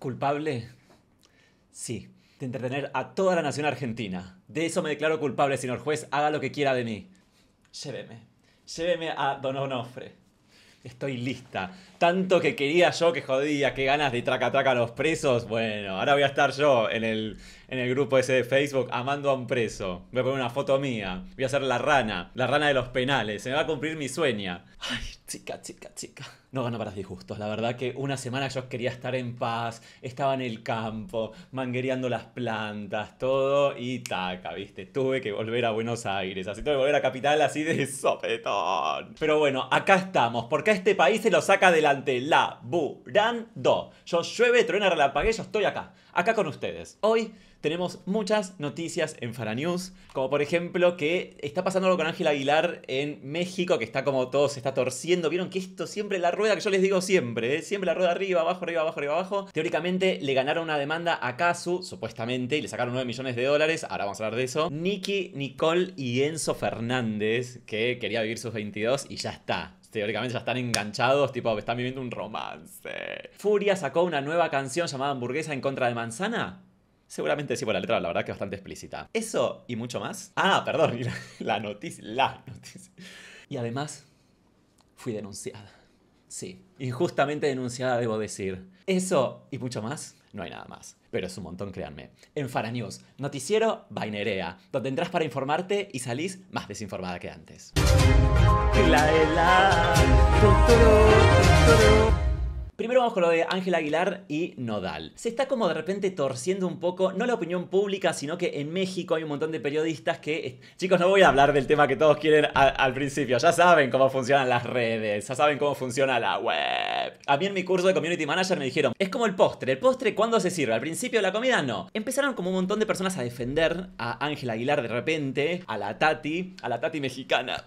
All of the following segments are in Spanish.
culpable, sí, de entretener a toda la nación argentina. De eso me declaro culpable, señor juez, haga lo que quiera de mí. Lléveme, lléveme a don Onofre. Estoy lista. Tanto que quería yo que jodía, que ganas de traca traca a los presos. Bueno, ahora voy a estar yo en el, en el grupo ese de Facebook amando a un preso. Voy a poner una foto mía. Voy a ser la rana, la rana de los penales. Se me va a cumplir mi sueña chica, chica, chica. No gano para disgustos. La verdad que una semana yo quería estar en paz, estaba en el campo, manguereando las plantas, todo, y taca, viste. Tuve que volver a Buenos Aires, así tuve que volver a Capital así de sopetón. Pero bueno, acá estamos, porque a este país se lo saca adelante la laburando. Yo llueve, truena, relapague, yo estoy acá, acá con ustedes. Hoy tenemos muchas noticias en Faranews, como por ejemplo que está pasando algo con Ángel Aguilar en México, que está como todo se está torciendo. Vieron que esto siempre la rueda, que yo les digo siempre, ¿eh? siempre la rueda arriba, abajo, arriba, abajo, arriba, abajo. Teóricamente le ganaron una demanda a Casu, supuestamente, y le sacaron 9 millones de dólares. Ahora vamos a hablar de eso. Nicky, Nicole y Enzo Fernández, que quería vivir sus 22 y ya está teóricamente ya están enganchados, tipo, están viviendo un romance. Furia sacó una nueva canción llamada Hamburguesa en contra de manzana. Seguramente sí, por la letra, la verdad que es bastante explícita. Eso y mucho más. Ah, perdón, la noticia, la noticia. Y además, fui denunciada. Sí, injustamente denunciada, debo decir. Eso y mucho más, no hay nada más. Pero es un montón, créanme. En Faranews, noticiero Bainerea, donde entras para informarte y salís más desinformada que antes. Primero vamos con lo de Ángel Aguilar y Nodal. Se está como de repente torciendo un poco, no la opinión pública, sino que en México hay un montón de periodistas que... Chicos, no voy a hablar del tema que todos quieren al principio, ya saben cómo funcionan las redes, ya saben cómo funciona la web. A mí en mi curso de Community Manager me dijeron, es como el postre, el postre ¿cuándo se sirve, al principio de la comida no. Empezaron como un montón de personas a defender a Ángel Aguilar de repente, a la Tati, a la Tati mexicana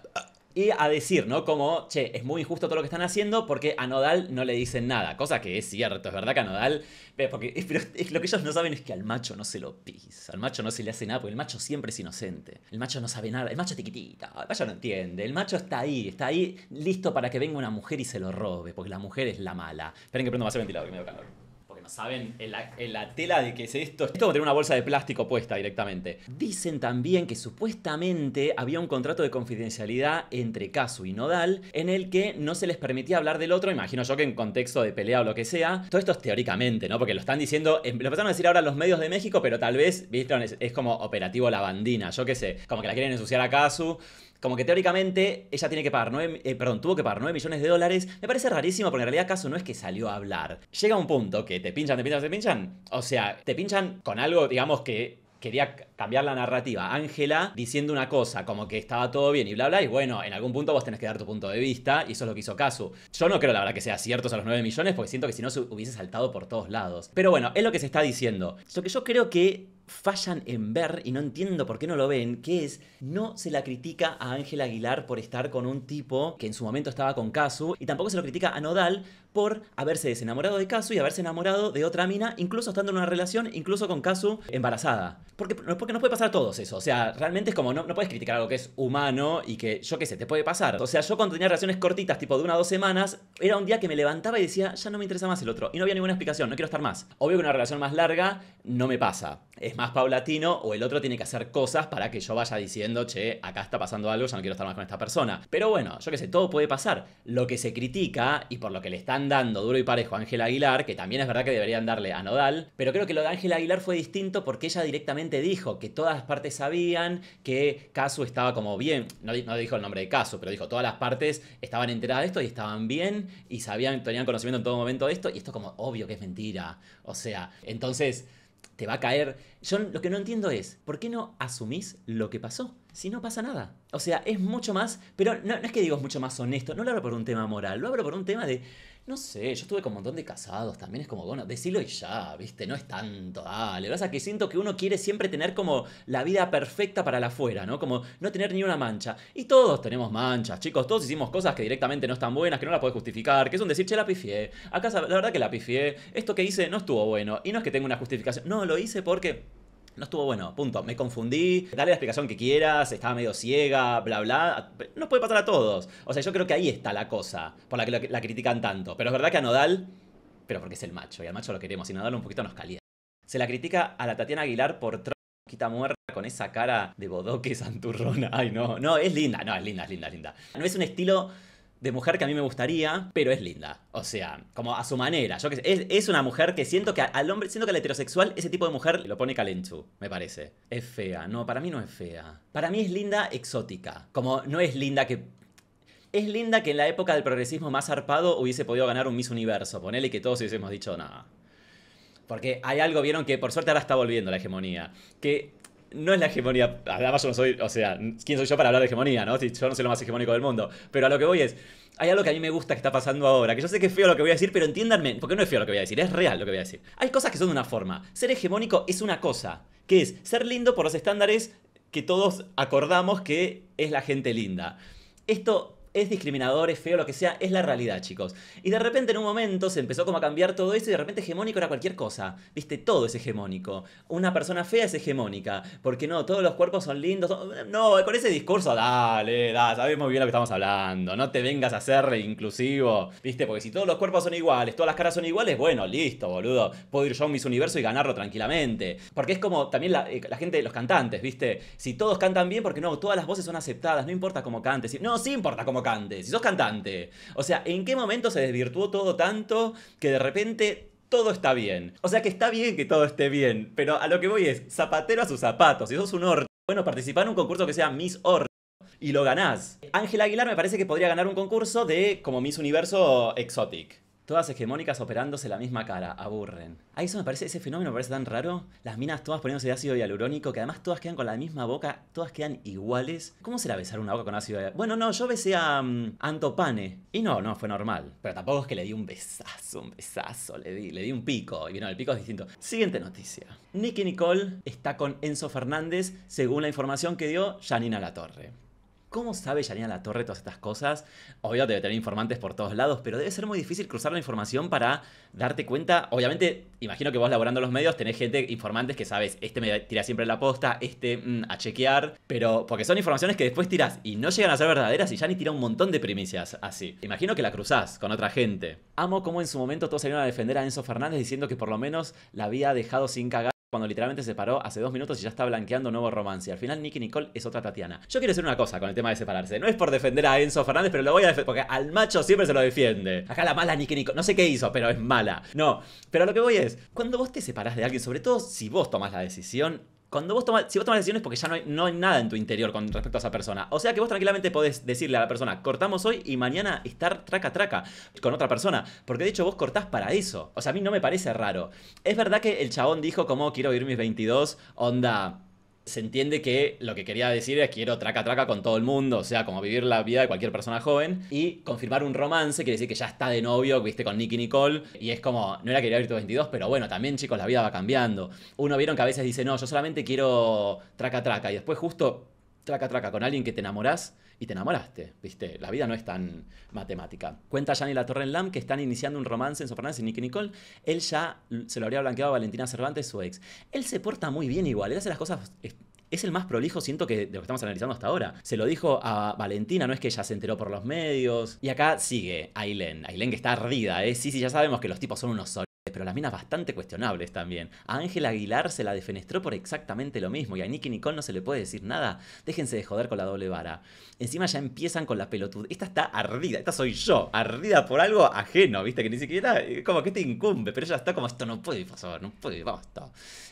y a decir, ¿no? Como, che, es muy injusto todo lo que están haciendo porque a Nodal no le dicen nada, cosa que es cierto, es verdad que a Nodal, eh, porque pero lo que ellos no saben es que al macho no se lo pisa, al macho no se le hace nada, porque el macho siempre es inocente, el macho no sabe nada, el macho es tiquitita, el macho no entiende, el macho está ahí, está ahí listo para que venga una mujer y se lo robe, porque la mujer es la mala. Esperen que prendo más el ventilador, que me calor saben en la, tela de que es esto. Esto como tener una bolsa de plástico puesta directamente. Dicen también que supuestamente había un contrato de confidencialidad entre Casu y Nodal en el que no se les permitía hablar del otro, imagino yo que en contexto de pelea o lo que sea. Todo esto es teóricamente, ¿no? Porque lo están diciendo, lo empezaron a decir ahora los medios de México, pero tal vez, viste, es, como operativo lavandina, yo qué sé, como que la quieren ensuciar a Casu como que teóricamente ella tiene que pagar eh, perdón, tuvo que pagar 9 millones de dólares, me parece rarísimo porque en realidad Caso no es que salió a hablar. Llega un punto que te pinchan, te pinchan, te pinchan. O sea, te pinchan con algo, digamos, que quería cambiar la narrativa. Ángela diciendo una cosa, como que estaba todo bien y bla, bla, y bueno, en algún punto vos tenés que dar tu punto de vista, y eso es lo que hizo Casu. Yo no creo, la verdad, que sea cierto a los 9 millones, porque siento que si no se hubiese saltado por todos lados. Pero bueno, es lo que se está diciendo. Lo que yo creo que fallan en ver, y no entiendo por qué no lo ven, que es, no se la critica a Ángel Aguilar por estar con un tipo que en su momento estaba con Kazu, y tampoco se lo critica a Nodal por haberse desenamorado de Kazu y haberse enamorado de otra mina, incluso estando en una relación, incluso con Kazu embarazada. Porque, porque nos puede pasar a todos eso. O sea, realmente es como, no, no puedes criticar algo que es humano y que, yo qué sé, te puede pasar. O sea, yo cuando tenía relaciones cortitas, tipo de una o dos semanas, era un día que me levantaba y decía, ya no me interesa más el otro. Y no había ninguna explicación, no quiero estar más. Obvio que una relación más larga no me pasa. Es más paulatino o el otro tiene que hacer cosas para que yo vaya diciendo, che, acá está pasando algo, ya no quiero estar más con esta persona. Pero bueno, yo qué sé, todo puede pasar. Lo que se critica y por lo que le están dando duro y parejo a Ángel Aguilar, que también es verdad que deberían darle a Nodal, pero creo que lo de Ángel Aguilar fue distinto porque ella directamente dijo que todas las partes sabían que Casu estaba como bien, no, dijo el nombre de Casu, pero dijo todas las partes estaban enteradas de esto y estaban bien y sabían, tenían conocimiento en todo momento de esto y esto como obvio que es mentira, o sea, entonces te va a caer. Yo lo que no entiendo es, ¿por qué no asumís lo que pasó? Si no pasa nada. O sea, es mucho más, pero no, no es que digo es mucho más honesto, no lo hablo por un tema moral, lo hablo por un tema de no sé, yo estuve con un montón de casados, también es como, bueno, decirlo y ya, ¿viste? No es tanto, dale. Lo que que siento que uno quiere siempre tener como la vida perfecta para la afuera, ¿no? Como no tener ni una mancha. Y todos tenemos manchas, chicos, todos hicimos cosas que directamente no están buenas, que no la puedes justificar, que es un decir, che, la pifié. Acá, la verdad que la pifié, esto que hice no estuvo bueno. Y no es que tenga una justificación, no, lo hice porque no estuvo bueno, punto. Me confundí, dale la explicación que quieras, estaba medio ciega, bla, bla. No puede pasar a todos. O sea, yo creo que ahí está la cosa por la que la, critican tanto. Pero es verdad que a Nodal, pero porque es el macho, y al macho lo queremos, y Nodal un poquito nos calienta. Se la critica a la Tatiana Aguilar por quita muerta con esa cara de bodoque santurrona. Ay, no, no, es linda, no, es linda, es linda, es linda. No es un estilo de mujer que a mí me gustaría, pero es linda. O sea, como a su manera. Yo que es, una mujer que siento que al hombre, siento que al heterosexual, ese tipo de mujer lo pone calenchu, me parece. Es fea. No, para mí no es fea. Para mí es linda exótica. Como no es linda que. Es linda que en la época del progresismo más zarpado hubiese podido ganar un Miss Universo. Ponele que todos hubiésemos dicho nada. Porque hay algo, vieron que por suerte ahora está volviendo la hegemonía. Que no es la hegemonía. Además, yo no soy. O sea, ¿quién soy yo para hablar de hegemonía, no? yo no soy lo más hegemónico del mundo. Pero a lo que voy es. Hay algo que a mí me gusta que está pasando ahora, que yo sé que es feo lo que voy a decir, pero entiéndanme, porque no es feo lo que voy a decir, es real lo que voy a decir. Hay cosas que son de una forma. Ser hegemónico es una cosa, que es ser lindo por los estándares que todos acordamos que es la gente linda. Esto es discriminador, es feo, lo que sea, es la realidad, chicos. Y de repente en un momento se empezó como a cambiar todo eso y de repente hegemónico era cualquier cosa. Viste, todo es hegemónico. Una persona fea es hegemónica. Porque no, todos los cuerpos son lindos. No, con ese discurso, dale, dale sabemos bien lo que estamos hablando. No te vengas a ser inclusivo. Viste, porque si todos los cuerpos son iguales, todas las caras son iguales, bueno, listo, boludo. Puedo ir yo a mis universos Universo y ganarlo tranquilamente. Porque es como también eh, la, gente, los cantantes, viste. Si todos cantan bien, porque no, todas las voces son aceptadas, no importa cómo cantes. No, sí importa cómo si sos cantante. O sea, ¿en qué momento se desvirtuó todo tanto que de repente todo está bien? O sea, que está bien que todo esté bien, pero a lo que voy es zapatero a sus zapatos. Si sos un orto, bueno, participar en un concurso que sea Miss Orto y lo ganás. Ángel Aguilar me parece que podría ganar un concurso de como Miss Universo Exotic. Todas hegemónicas operándose la misma cara, aburren. A ah, eso me parece, ese fenómeno me parece tan raro. Las minas todas poniéndose de ácido hialurónico, que además todas quedan con la misma boca, todas quedan iguales. ¿Cómo será besar una boca con ácido hialurónico? Bueno, no, yo besé a mm, Antopane. Y no, no, fue normal. Pero tampoco es que le di un besazo, un besazo, le di, le di un pico. Y bueno, el pico es distinto. Siguiente noticia. Nicky Nicole está con Enzo Fernández, según la información que dio Janina Latorre. ¿Cómo sabe Yanina La Torre todas estas cosas? Obvio debe tener informantes por todos lados, pero debe ser muy difícil cruzar la información para darte cuenta. Obviamente, imagino que vos laborando en los medios tenés gente, informantes que sabes, este me tira siempre la posta, este mm, a chequear, pero porque son informaciones que después tiras y no llegan a ser verdaderas y Yanni tira un montón de primicias así. Imagino que la cruzás con otra gente. Amo cómo en su momento todos salieron a defender a Enzo Fernández diciendo que por lo menos la había dejado sin cagar cuando literalmente se paró hace dos minutos y ya está blanqueando nuevo romance. Al final Nicky Nicole es otra Tatiana. Yo quiero decir una cosa con el tema de separarse. No es por defender a Enzo Fernández, pero lo voy a defender porque al macho siempre se lo defiende. Acá la mala Nicky Nicole, no sé qué hizo, pero es mala. No, pero lo que voy es, cuando vos te separás de alguien, sobre todo si vos tomás la decisión, cuando vos tomas, si vos tomas decisiones porque ya no no hay, nada en tu interior con respecto a esa persona. O sea que vos tranquilamente podés decirle a la persona, cortamos hoy y mañana estar traca traca con otra persona. Porque de hecho vos cortás para eso. O sea, a mí no me parece raro. Es verdad que el chabón dijo como quiero vivir mis 22, onda se entiende que lo que quería decir es quiero traca traca con todo el mundo, o sea, como vivir la vida de cualquier persona joven. Y confirmar un romance quiere decir que ya está de novio, viste, con Nicky Nicole. Y es como, no era quería ver tu 22, pero bueno, también chicos, la vida va cambiando. Uno vieron que a veces dice, no, yo solamente quiero traca traca. Y después justo traca traca con alguien que te enamorás te enamoraste, ¿viste? La vida no es tan matemática. Cuenta y La Torre en LAM que están iniciando un romance en Fernández y Nicky Nicole. Él ya se lo habría blanqueado a Valentina Cervantes, su ex. Él se porta muy bien igual, él hace las cosas es el más prolijo, siento que de lo que estamos analizando hasta ahora. Se lo dijo a Valentina, no es que ella se enteró por los medios. Y acá sigue Ailen, Ailen que está ardida, ¿eh? Sí, sí, ya sabemos que los tipos son unos pero las minas bastante cuestionables también. A Ángel Aguilar se la defenestró por exactamente lo mismo y a Nicky Nicole no se le puede decir nada. Déjense de joder con la doble vara. Encima ya empiezan con la pelotud. Esta está ardida, esta soy yo, ardida por algo ajeno, viste, que ni siquiera eh, como que te incumbe, pero ella está como esto no puede pasar, no puede, basta.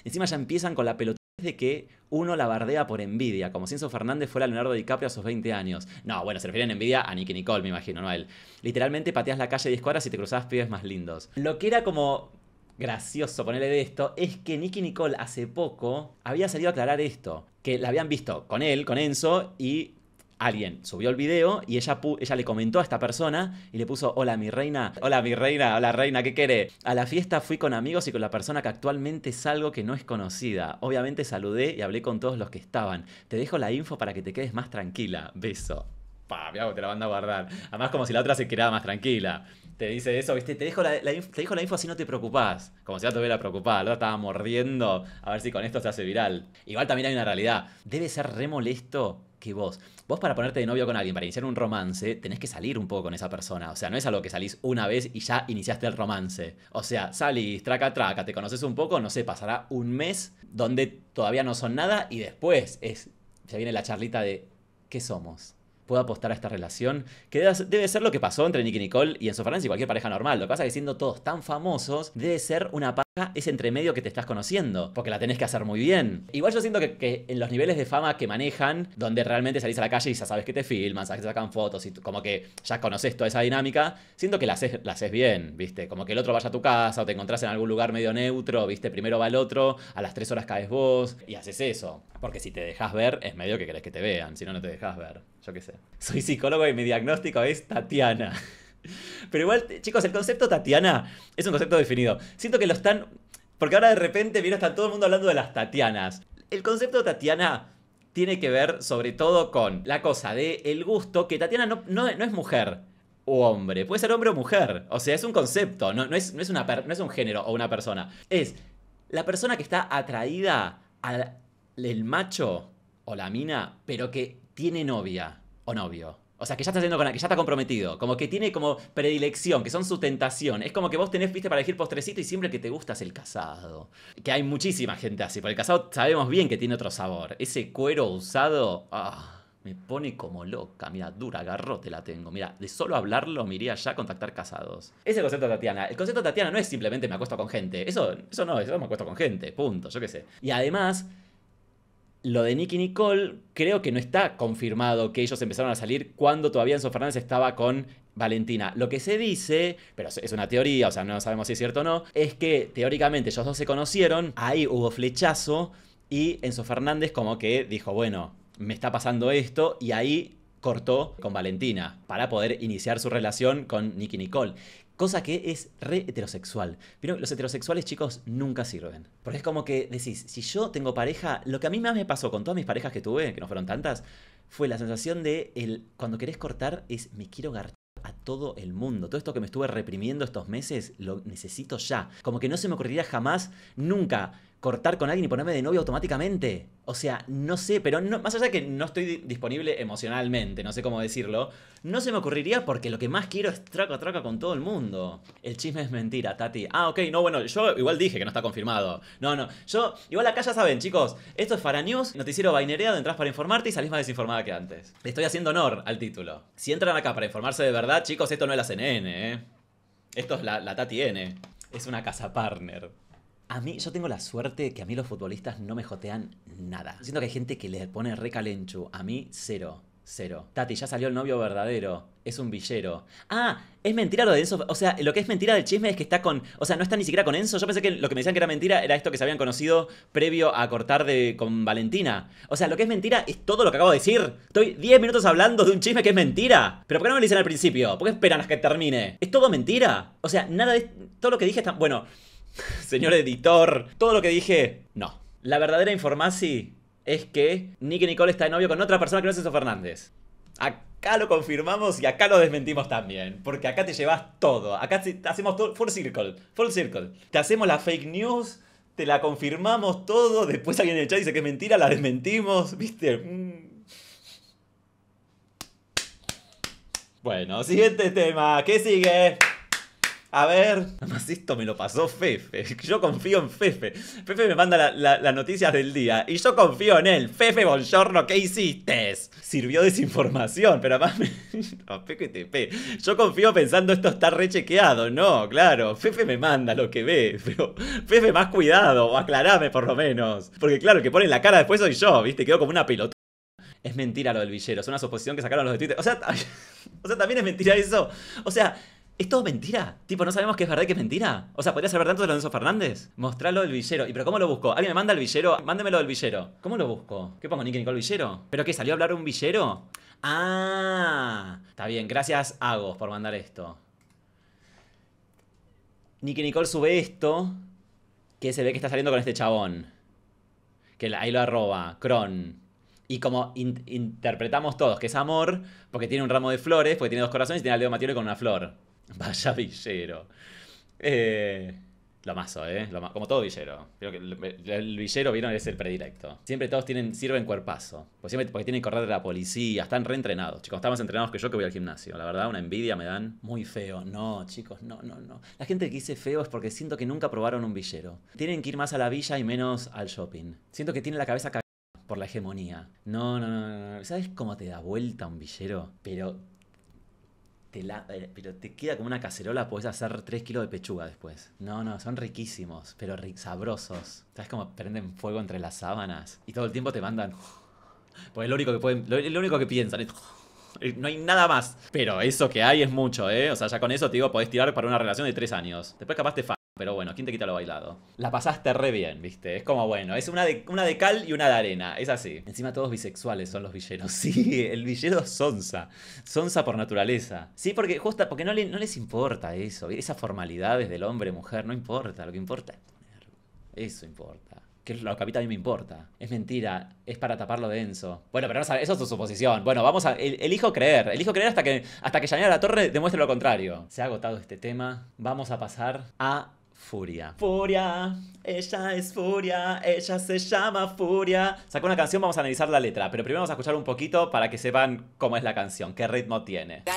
Encima ya empiezan con la pelotud de que uno la bardea por envidia, como si Enzo Fernández fuera Leonardo DiCaprio a sus 20 años. No, bueno, se refieren en envidia a Nicky Nicole, me imagino, no él. Literalmente pateas la calle 10 cuadras y te cruzabas pibes más lindos. Lo que era como gracioso ponerle de esto es que Nicky Nicole hace poco había salido a aclarar esto, que la habían visto con él, con Enzo, y alguien subió el video y ella, le comentó a esta persona y le puso, hola mi reina, hola mi reina, hola reina, ¿qué quiere? A la fiesta fui con amigos y con la persona que actualmente es algo que no es conocida. Obviamente saludé y hablé con todos los que estaban. Te dejo la info para que te quedes más tranquila. Beso. Pa, hago, te la van a guardar. Además como si la otra se quedara más tranquila. Te dice eso, ¿viste? Te dejo la, la info así no te preocupás. Como si ya hubiera preocupado. la estaba mordiendo. A ver si con esto se hace viral. Igual también hay una realidad. Debe ser re molesto que vos. Vos para ponerte de novio con alguien, para iniciar un romance, tenés que salir un poco con esa persona. O sea, no es algo que salís una vez y ya iniciaste el romance. O sea, salís, traca, traca, te conoces un poco, no sé, pasará un mes donde todavía no son nada y después es, ya viene la charlita de, ¿qué somos? puedo apostar a esta relación, que debe ser lo que pasó entre Nicky Nicole y Enzo Fernández y cualquier pareja normal. Lo que pasa es que siendo todos tan famosos, debe ser una, Ah, es entre medio que te estás conociendo, porque la tenés que hacer muy bien. Igual yo siento que, en los niveles de fama que manejan, donde realmente salís a la calle y ya sabes que te filman, sabes te sacan fotos y como que ya conoces toda esa dinámica, siento que la haces, bien, ¿viste? Como que el otro vaya a tu casa o te encontrás en algún lugar medio neutro, ¿viste? Primero va el otro, a las tres horas caes vos y haces eso. Porque si te dejas ver, es medio que querés que te vean, si no, no te dejas ver. Yo qué sé. Soy psicólogo y mi diagnóstico es Tatiana. Pero igual, chicos, el concepto Tatiana es un concepto definido. Siento que lo están. Porque ahora de repente, viene hasta todo el mundo hablando de las Tatianas. El concepto Tatiana tiene que ver sobre todo con la cosa de el gusto, que Tatiana no, no, es mujer o hombre. Puede ser hombre o mujer. O sea, es un concepto, no, no es, es una no es un género o una persona. Es la persona que está atraída al el macho o la mina, pero que tiene novia o novio. O sea, que ya está haciendo con que ya está comprometido. Como que tiene como predilección, que son su tentación. Es como que vos tenés, viste, para elegir postrecito y siempre que te gustas el casado. Que hay muchísima gente así. Por el casado sabemos bien que tiene otro sabor. Ese cuero usado. Ah, me pone como loca. Mira, dura, garrote la tengo. Mira, de solo hablarlo me iría ya a contactar casados. Ese concepto de Tatiana. El concepto de Tatiana no es simplemente me acuesto con gente. Eso, eso no, eso me acuesto con gente. Punto, yo qué sé. Y además lo de Nicky Nicole, creo que no está confirmado que ellos empezaron a salir cuando todavía Enzo Fernández estaba con Valentina. Lo que se dice, pero es una teoría, o sea, no sabemos si es cierto o no, es que teóricamente ellos dos se conocieron, ahí hubo flechazo y Enzo Fernández como que dijo, bueno, me está pasando esto y ahí cortó con Valentina para poder iniciar su relación con Nicky Nicole. Cosa que es re heterosexual. Pero los heterosexuales, chicos, nunca sirven. Porque es como que decís, si yo tengo pareja, lo que a mí más me pasó con todas mis parejas que tuve, que no fueron tantas, fue la sensación de el, cuando querés cortar es me quiero garchar a todo el mundo. Todo esto que me estuve reprimiendo estos meses, lo necesito ya. Como que no se me ocurriría jamás, nunca cortar con alguien y ponerme de novio automáticamente. O sea, no sé, pero más allá de que no estoy disponible emocionalmente, no sé cómo decirlo, no se me ocurriría porque lo que más quiero es traca traca con todo el mundo. El chisme es mentira, Tati. Ah, ok, no, bueno, yo igual dije que no está confirmado. No, no, yo, igual acá ya saben, chicos, esto es Faranews, noticiero vainereado entras para informarte y salís más desinformada que antes. Le estoy haciendo honor al título. Si entran acá para informarse de verdad, chicos, esto no es la CNN, ¿eh? Esto es la Tati N. Es una casa partner. A mí, yo tengo la suerte que a mí los futbolistas no me jotean nada. Siento que hay gente que le pone recalenchu. A mí, cero. Cero. Tati, ya salió el novio verdadero. Es un villero. Ah, es mentira lo de eso O sea, lo que es mentira del chisme es que está con. O sea, no está ni siquiera con Enzo. Yo pensé que lo que me decían que era mentira era esto que se habían conocido previo a cortar de, con Valentina. O sea, lo que es mentira es todo lo que acabo de decir. Estoy 10 minutos hablando de un chisme que es mentira. Pero ¿por qué no me lo dicen al principio? ¿Por qué esperan a que termine? Es todo mentira. O sea, nada de. Todo lo que dije está. Bueno. señor editor, todo lo que dije, no. La verdadera información es que Nicky Nicole está de novio con otra persona que no es Eso Fernández. Acá lo confirmamos y acá lo desmentimos también. Porque acá te llevas todo. Acá hacemos todo. Full circle. Full circle. Te hacemos la fake news. Te la confirmamos todo. Después alguien en el chat dice que es mentira. La desmentimos. ¿Viste? Mm. Bueno, siguiente tema. ¿Qué sigue? A ver, más esto me lo pasó Fefe. Yo confío en Fefe. Fefe me manda las noticias del día y yo confío en él. Fefe, buongiorno, ¿qué hiciste? Sirvió desinformación, pero además me... No, Yo confío pensando esto está rechequeado. No, claro. Fefe me manda lo que ve, pero Fefe, más cuidado o aclarame por lo menos. Porque claro, que pone la cara después soy yo, ¿viste? Quedo como una pelota. Es mentira lo del villero, es una suposición que sacaron los de Twitter. O sea, o sea, también es mentira eso. O sea, es todo mentira. Tipo, no sabemos que es verdad y es mentira. O sea, podría ser verdad de Lorenzo Fernández. Mostrarlo del villero. ¿Y pero cómo lo busco? ¿Alguien me manda el villero? Mándemelo del villero. ¿Cómo lo busco? ¿Qué pongo? ¿Nicky Nicole Villero? ¿Pero qué? ¿Salió a hablar un villero? Ah, está bien. Gracias, Agos, por mandar esto. Nicky Nicole sube esto. Que se ve que está saliendo con este chabón. Que ahí lo arroba. Cron. Y como interpretamos todos que es amor, porque tiene un ramo de flores, porque tiene dos corazones y tiene al dedo con una flor. Vaya villero. Eh, lo mazo, ¿eh? como todo villero. el, villero, vieron, es el predilecto. Siempre todos tienen, sirven cuerpazo. Porque, porque tienen que correr de la policía. Están reentrenados, chicos. Están más entrenados que yo que voy al gimnasio. La verdad, una envidia me dan. Muy feo. No, chicos, no, no, no. La gente que dice feo es porque siento que nunca probaron un villero. Tienen que ir más a la villa y menos al shopping. Siento que tienen la cabeza cagada por la hegemonía. No, no, no, no. ¿Sabes cómo te da vuelta un villero? Pero eh, pero te queda como una cacerola, puedes hacer 3 kilos de pechuga después. No, no, son riquísimos, pero sabrosos. ¿Sabes cómo prenden fuego entre las sábanas? Y todo el tiempo te mandan... Pues el lo único que pueden, lo, único que piensan. Es, no hay nada más. Pero eso que hay es mucho, ¿eh? O sea, ya con eso te digo, podés tirar para una relación de 3 años. Después capaz te pero bueno, ¿quién te quita lo bailado? La pasaste re bien, ¿viste? Es como bueno, es una de, una de cal y una de arena, es así. Encima todos bisexuales son los villeros. Sí, el villero sonza, sonza por naturaleza. Sí, porque justo porque no, les importa eso. Esas formalidades del hombre, mujer, no importa. Lo que importa es Eso importa. Que lo que a mí me importa. Es mentira. Es para taparlo denso Bueno, pero no eso es su suposición. Bueno, vamos a. elijo creer. Elijo creer hasta que hasta que La Torre demuestre lo contrario. Se ha agotado este tema. Vamos a pasar a Furia. Furia, ella es Furia, ella se llama Furia. Sacó una canción, vamos a analizar la letra, pero primero vamos a escuchar un poquito para que sepan cómo es la canción, qué ritmo tiene. bla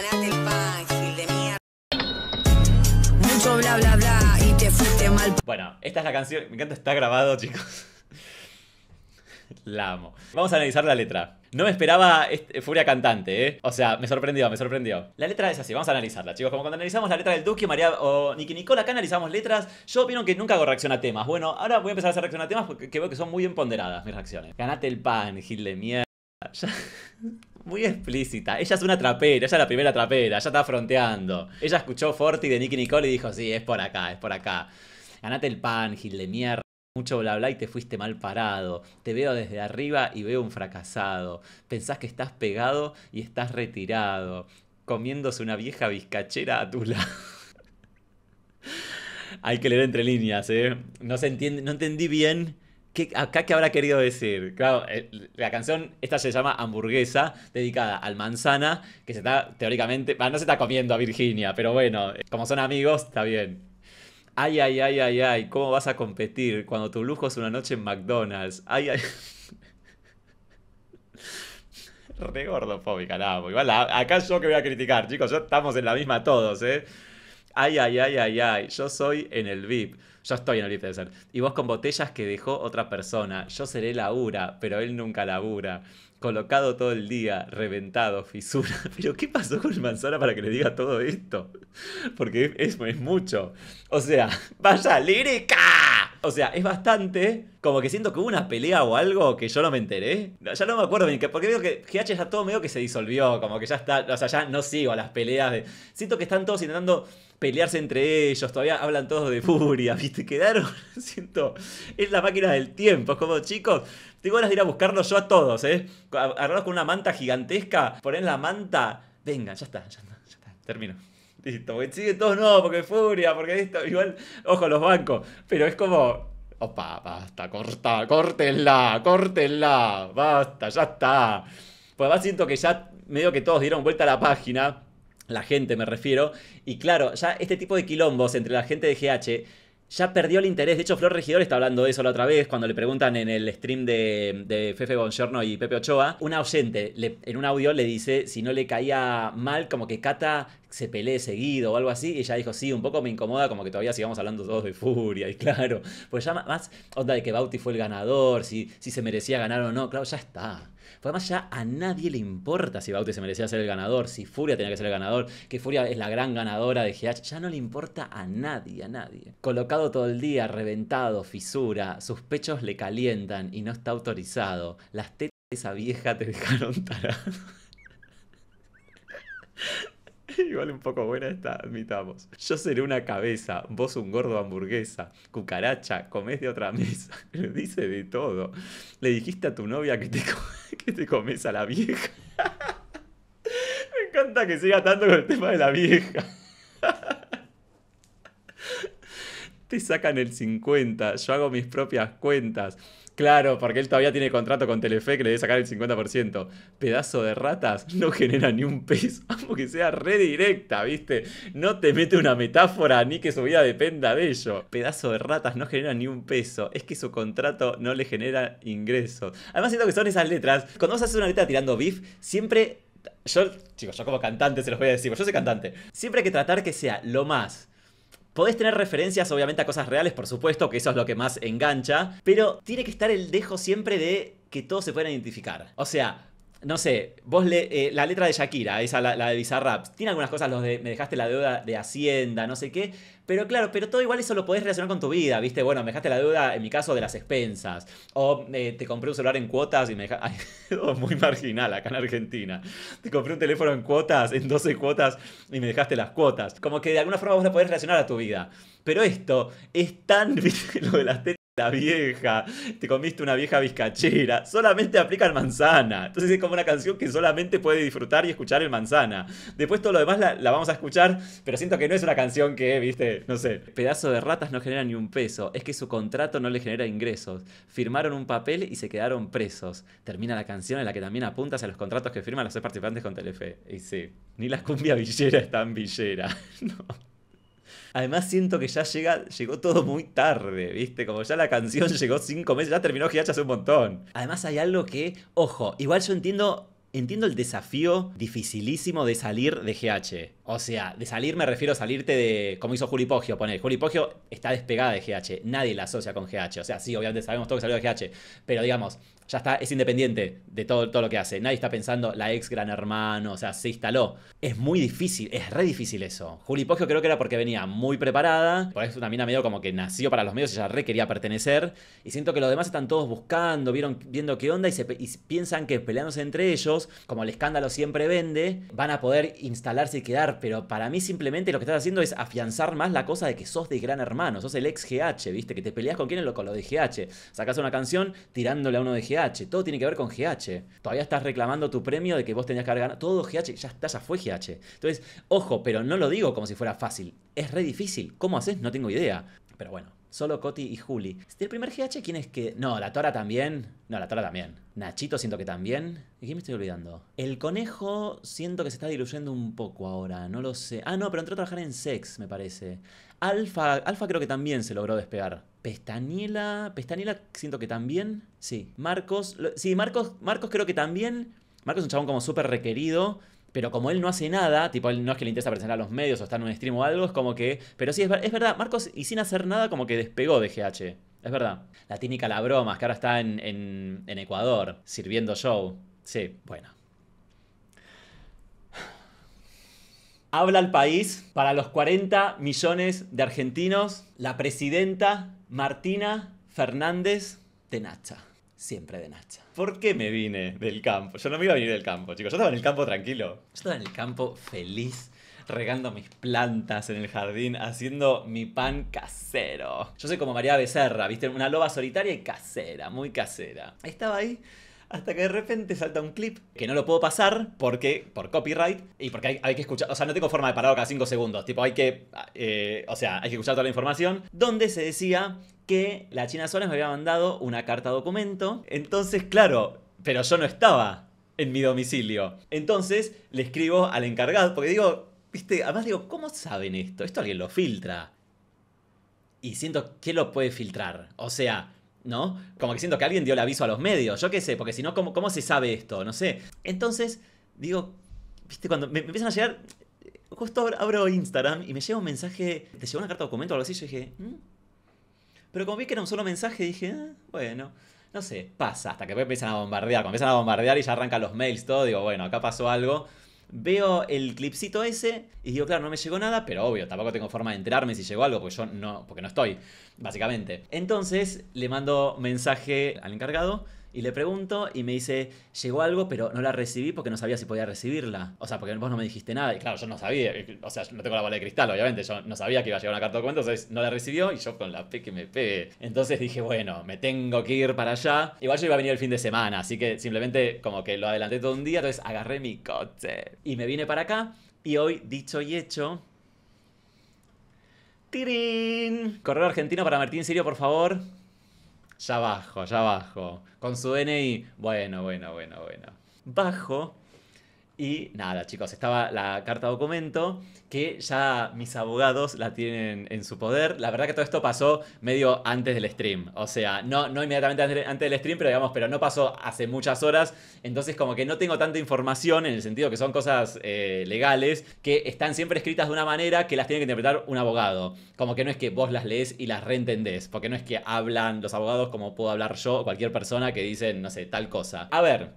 bla bla y mal. Bueno, esta es la canción, me encanta, está grabado, chicos. La amo. Vamos a analizar la letra. No me esperaba este, Furia cantante, ¿eh? O sea, me sorprendió, me sorprendió. La letra es así, vamos a analizarla, chicos. Como cuando analizamos la letra del Duque, María o Nicky Nicole acá analizamos letras. Yo opino que nunca hago reacción a temas. Bueno, ahora voy a empezar a hacer reacción a temas porque veo que son muy empoderadas mis reacciones. Ganate el pan, Gil de mierda. Muy explícita. Ella es una trapera, ella es la primera trapera, ya está fronteando. Ella escuchó Forti de Nicky Nicole y dijo, sí, es por acá, es por acá. Ganate el pan, Gil de mierda mucho bla bla y te fuiste mal parado. Te veo desde arriba y veo un fracasado. Pensás que estás pegado y estás retirado, comiéndose una vieja bizcachera a tu lado. Hay que leer entre líneas, ¿eh? No se entiende, no entendí bien ¿Qué, acá qué habrá querido decir? Claro, eh, la canción, esta se llama Hamburguesa, dedicada al manzana, que se está teóricamente, no se está comiendo a Virginia, pero bueno, eh, como son amigos, está bien. Ay, ay, ay, ay, ay, ¿cómo vas a competir cuando tu lujo es una noche en McDonald's? Ay, ay. Re gordofóbica, no, acá yo que voy a criticar, chicos, yo estamos en la misma todos, ¿eh? Ay, ay, ay, ay, ay, yo soy en el VIP. Yo estoy en el VIP, de ser. Y vos con botellas que dejó otra persona. Yo seré labura, pero él nunca labura colocado todo el día, reventado, fisura. Pero ¿qué pasó con Manzana para que le diga todo esto? Porque es, es mucho. O sea, vaya lírica. O sea, es bastante. Como que siento que hubo una pelea o algo que yo no me enteré. Ya no me acuerdo bien, porque veo que GH ya todo medio que se disolvió. Como que ya está. O sea, ya no sigo las peleas Siento que están todos intentando pelearse entre ellos. Todavía hablan todos de furia. ¿Viste? Quedaron. siento. Es la máquina del tiempo. Es como, chicos. Tengo ganas de ir a buscarlos yo a todos, ¿eh? Agarrados con una manta gigantesca. poner la manta. Venga, ya está, ya está. Termino. Listo, sí, todos no, porque furia, porque listo igual, ojo, los bancos. Pero es como, opa, basta, corta, córtenla, córtenla, basta, ya está. Pues va siento que ya medio que todos dieron vuelta a la página, la gente me refiero, y claro, ya este tipo de quilombos entre la gente de GH ya perdió el interés. De hecho, Flor Regidor está hablando de eso la otra vez, cuando le preguntan en el stream de, de Fefe Bongiorno y Pepe Ochoa. Una oyente en un audio le dice si no le caía mal, como que Cata se pelee seguido o algo así. Y ella dijo, sí, un poco me incomoda, como que todavía sigamos hablando todos de furia. Y claro, pues ya más, onda de que Bauti fue el ganador, si, si se merecía ganar o no. Claro, ya está. Porque además ya a nadie le importa si Bauti se merecía ser el ganador, si Furia tenía que ser el ganador, que Furia es la gran ganadora de GH. Ya no le importa a nadie, a nadie. Colocado todo el día, reventado, fisura, sus pechos le calientan y no está autorizado. Las tetas de esa vieja te dejaron tarado. Igual un poco buena esta, admitamos. Yo seré una cabeza, vos un gordo hamburguesa, cucaracha, comés de otra mesa. dice de todo. Le dijiste a tu novia que te, que te comes a la vieja. Me encanta que siga tanto con el tema de la vieja. Te sacan el 50, yo hago mis propias cuentas. Claro, porque él todavía tiene contrato con Telefe que le debe sacar el 50%. Pedazo de ratas, no genera ni un peso. Aunque sea redirecta, ¿viste? No te mete una metáfora ni que su vida dependa de ello. Pedazo de ratas, no genera ni un peso. Es que su contrato no le genera ingreso. Además, siento que son esas letras. Cuando a hacer una letra tirando beef, siempre. Yo, chicos, yo como cantante se los voy a decir, pero yo soy cantante. Siempre hay que tratar que sea lo más Podés tener referencias obviamente a cosas reales, por supuesto, que eso es lo que más engancha, pero tiene que estar el dejo siempre de que todos se puedan identificar. O sea, no sé, vos le, eh, la letra de Shakira, esa la, de Bizarrap, tiene algunas cosas los de me dejaste la deuda de Hacienda, no sé qué, pero claro, pero todo igual eso lo podés relacionar con tu vida, ¿viste? Bueno, me dejaste la deuda, en mi caso, de las expensas, o eh, te compré un celular en cuotas y me dejaste... muy marginal acá en Argentina. Te compré un teléfono en cuotas, en 12 cuotas, y me dejaste las cuotas. Como que de alguna forma vos lo podés relacionar a tu vida. Pero esto es tan... lo de las la vieja, te comiste una vieja vizcachera, solamente aplica el manzana. Entonces es como una canción que solamente puede disfrutar y escuchar el manzana. Después todo lo demás la, vamos a escuchar, pero siento que no es una canción que, viste, no sé. Pedazo de ratas no genera ni un peso, es que su contrato no le genera ingresos. Firmaron un papel y se quedaron presos. Termina la canción en la que también apuntas a los contratos que firman los participantes con Telefe. Y sí, ni la cumbia villera es tan villera. No. Además siento que ya llega, llegó todo muy tarde, ¿viste? Como ya la canción llegó cinco meses, ya terminó GH hace un montón. Además hay algo que, ojo, igual yo entiendo Entiendo el desafío dificilísimo de salir de GH. O sea, de salir me refiero a salirte de. como hizo Juli Poggio, poner. Juli Poggio está despegada de GH. Nadie la asocia con GH. O sea, sí, obviamente sabemos todo que salió de GH. Pero digamos, ya está, es independiente de todo, todo lo que hace. Nadie está pensando la ex gran hermano, o sea, se instaló. Es muy difícil, es re difícil eso. Juli Poggio creo que era porque venía muy preparada, por eso también a medio como que nació para los medios, ella re quería pertenecer. Y siento que los demás están todos buscando, vieron, viendo qué onda y, piensan que peleándose entre ellos, como el escándalo siempre vende, van a poder instalarse y quedar. Pero para mí simplemente lo que estás haciendo es afianzar más la cosa de que sos de gran hermano, sos el ex GH, ¿viste? Que te peleas con quién es lo, con lo de GH. sacas una canción tirándole a uno de GH todo tiene que ver con GH. Todavía estás reclamando tu premio de que vos tenías que haber Todo GH, ya está, fue GH. Entonces, ojo, pero no lo digo como si fuera fácil. Es re difícil. ¿Cómo haces? No tengo idea. Pero bueno, solo Coti y Juli. ¿El primer GH quién es que.? No, la Tora también. No, la Tora también. Nachito siento que también. ¿Y me estoy olvidando? El conejo siento que se está diluyendo un poco ahora, no lo sé. Ah, no, pero entró a trabajar en Sex, me parece. Alfa, Alfa creo que también se logró despegar. Pestañela, Pestaniela, siento que también, sí. Marcos, sí, Marcos, Marcos creo que también. Marcos es un chabón como súper requerido, pero como él no hace nada, tipo, él no es que le interesa presentar a los medios o estar en un stream o algo, es como que... Pero sí, es, verdad, Marcos, y sin hacer nada, como que despegó de GH. Es verdad. La técnica La Bromas, que ahora está en, en Ecuador, sirviendo show. Sí, bueno. Habla al país para los 40 millones de argentinos, la presidenta Martina Fernández de Nacha. Siempre de Nacha. ¿Por qué me vine del campo? Yo no me iba a venir del campo, chicos. Yo estaba en el campo tranquilo. Yo estaba en el campo feliz regando mis plantas en el jardín, haciendo mi pan casero. Yo soy como María Becerra, ¿viste? Una loba solitaria y casera, muy casera. Estaba ahí hasta que de repente salta un clip que no lo puedo pasar porque por copyright y porque hay, que escuchar, o sea, no tengo forma de parar cada 5 segundos, tipo hay que, eh, o sea, hay que escuchar toda la información, donde se decía que la China Suárez me había mandado una carta documento, entonces claro, pero yo no estaba en mi domicilio, entonces le escribo al encargado, porque digo, viste, además digo, ¿cómo saben esto? Esto alguien lo filtra. Y siento, que lo puede filtrar? O sea, ¿no? Como que siento que alguien dio el aviso a los medios, yo qué sé, porque si no, ¿cómo, ¿cómo se sabe esto? No sé. Entonces, digo, viste, cuando me, empiezan a llegar, justo abro Instagram y me llega un mensaje, te llegó una carta de documento o algo así, yo dije, mm". pero como vi que era un solo mensaje, dije, ah, bueno. No sé, pasa, hasta que empiezan a bombardear. comienzan a bombardear y ya arrancan los mails, todo, digo, bueno, acá pasó algo veo el clipcito ese y digo, claro, no me llegó nada, pero obvio, tampoco tengo forma de enterarme si llegó algo, porque yo no, porque no estoy, básicamente. Entonces le mando mensaje al encargado y le pregunto y me dice, llegó algo, pero no la recibí porque no sabía si podía recibirla. O sea, porque vos no me dijiste nada. Y claro, yo no sabía. O sea, no tengo la bola de cristal, obviamente. Yo no sabía que iba a llegar una carta de documento, entonces no la recibió y yo con la P que me pegué. Entonces dije, bueno, me tengo que ir para allá. Igual yo iba a venir el fin de semana, así que simplemente como que lo adelanté todo un día, entonces agarré mi coche y me vine para acá. Y hoy, dicho y hecho, ¡Tirín! Correo argentino para Martín Sirio, por favor. Ya bajo, ya bajo. Con su DNI. Bueno, bueno, bueno, bueno. Bajo y nada, chicos, estaba la carta documento que ya mis abogados la tienen en su poder. La verdad que todo esto pasó medio antes del stream. O sea, no, no inmediatamente antes del stream, pero digamos, pero no pasó hace muchas horas. Entonces como que no tengo tanta información en el sentido que son cosas eh, legales que están siempre escritas de una manera que las tiene que interpretar un abogado. Como que no es que vos las lees y las reentendés. Porque no es que hablan los abogados como puedo hablar yo o cualquier persona que dice, no sé, tal cosa. A ver,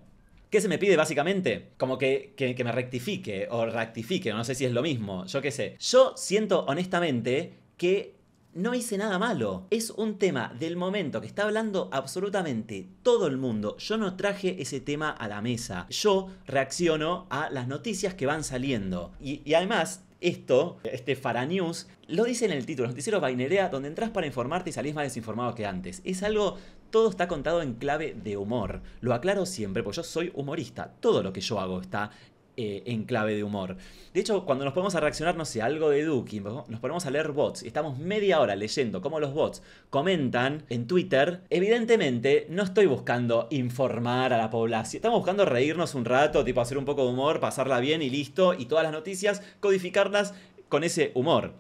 ¿Qué se me pide básicamente? Como que, me rectifique o rectifique, no sé si es lo mismo, yo qué sé. Yo siento honestamente que no hice nada malo. Es un tema del momento que está hablando absolutamente todo el mundo. Yo no traje ese tema a la mesa. Yo reacciono a las noticias que van saliendo. Y, además, esto, este Fara News, lo dice en el título, Noticiero Bainerea, donde entras para informarte y salís más desinformado que antes. Es algo todo está contado en clave de humor. Lo aclaro siempre, porque yo soy humorista. Todo lo que yo hago está eh, en clave de humor. De hecho, cuando nos ponemos a reaccionar, no sé, algo de Duki, nos ponemos a leer bots y estamos media hora leyendo cómo los bots comentan en Twitter, evidentemente no estoy buscando informar a la población, estamos buscando reírnos un rato, tipo hacer un poco de humor, pasarla bien y listo, y todas las noticias, codificarlas con ese humor.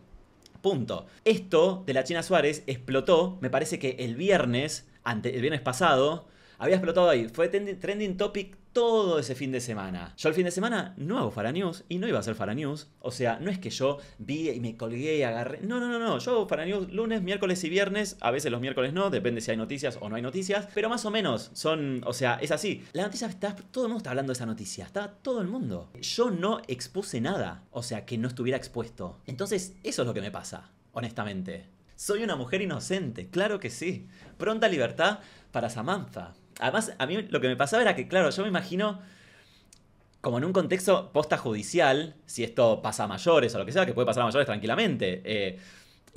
Punto. Esto de la China Suárez explotó, me parece que el viernes, el viernes pasado, había explotado ahí. Fue trending topic todo ese fin de semana. Yo el fin de semana no hago Fara News y no iba a hacer Fara News. O sea, no es que yo vi y me colgué y agarré. No, no, no, no. Yo hago Fara News lunes, miércoles y viernes. A veces los miércoles no, depende si hay noticias o no hay noticias. Pero más o menos son. O sea, es así. La noticia está. Todo el mundo está hablando de esa noticia. Está todo el mundo. Yo no expuse nada. O sea, que no estuviera expuesto. Entonces, eso es lo que me pasa honestamente. Soy una mujer inocente, claro que sí. Pronta libertad para Samantha. Además, a mí lo que me pasaba era que, claro, yo me imagino como en un contexto posta judicial, si esto pasa a mayores o lo que sea, que puede pasar a mayores tranquilamente. Eh,